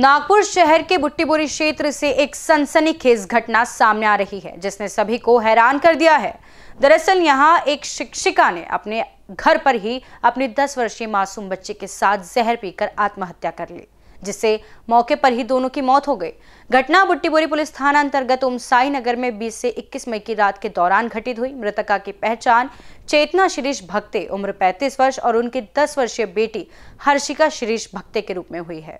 नागपुर शहर के बुट्टीपुरी क्षेत्र से एक सनसनीखेज घटना सामने आ रही है जिसने सभी को हैरान कर दिया है दरअसल यहां एक शिक्षिका ने अपने घर पर ही अपने 10 वर्षीय मासूम बच्चे के साथ जहर पीकर आत्महत्या कर ली जिससे मौके पर ही दोनों की मौत हो गई घटना बुट्टीपुरी पुलिस थाना अंतर्गत ओमसाई नगर में 20 से 21 मई की रात के दौरान घटित हुई मृतका की पहचान चेतना शिरीष भक्ते उम्र 35 वर्ष और उनकी 10 वर्षीय बेटी हर्षिका शिरीष भक्ते के रूप में हुई है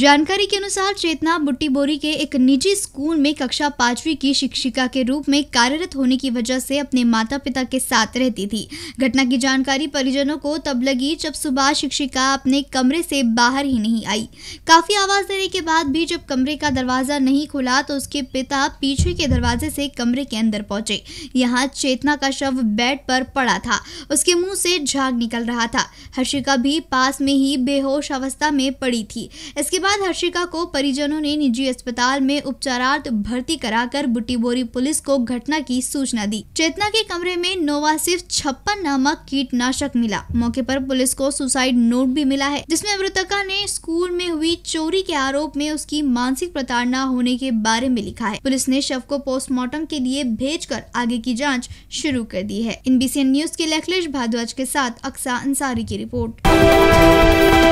जानकारी के अनुसार चेतना बुट्टीबोरी के एक निजी स्कूल में कक्षा पांचवी की शिक्षिका के रूप में कार्यरत होने की वजह से अपने माता पिता के साथ रहती थी घटना की जानकारी परिजनों को तब लगी जब सुबह शिक्षिका अपने कमरे से बाहर ही नहीं आई काफी आवाज देने के बाद भी जब कमरे का दरवाजा नहीं खुला तो उसके पिता पीछे के दरवाजे से कमरे के अंदर पहुंचे यहाँ चेतना का शव बेड पर पड़ा था उसके मुंह से झाग निकल रहा था हर्षिका भी पास में ही बेहोश अवस्था में पड़ी थी इसके बाद हर्षिका को परिजनों ने निजी अस्पताल में उपचारार्थ भर्ती कराकर बुटीबोरी पुलिस को घटना की सूचना दी चेतना के कमरे में नोवा सिर्फ छप्पन नामक कीटनाशक मिला मौके पर पुलिस को सुसाइड नोट भी मिला है जिसमें मृतका ने स्कूल में हुई चोरी के आरोप में उसकी मानसिक प्रताड़ना होने के बारे में लिखा है पुलिस ने शव को पोस्टमार्टम के लिए भेज कर आगे की जाँच शुरू कर दी है इन न्यूज के लिए अखिलेश भारद्वाज के साथ अक्सा अंसारी की रिपोर्ट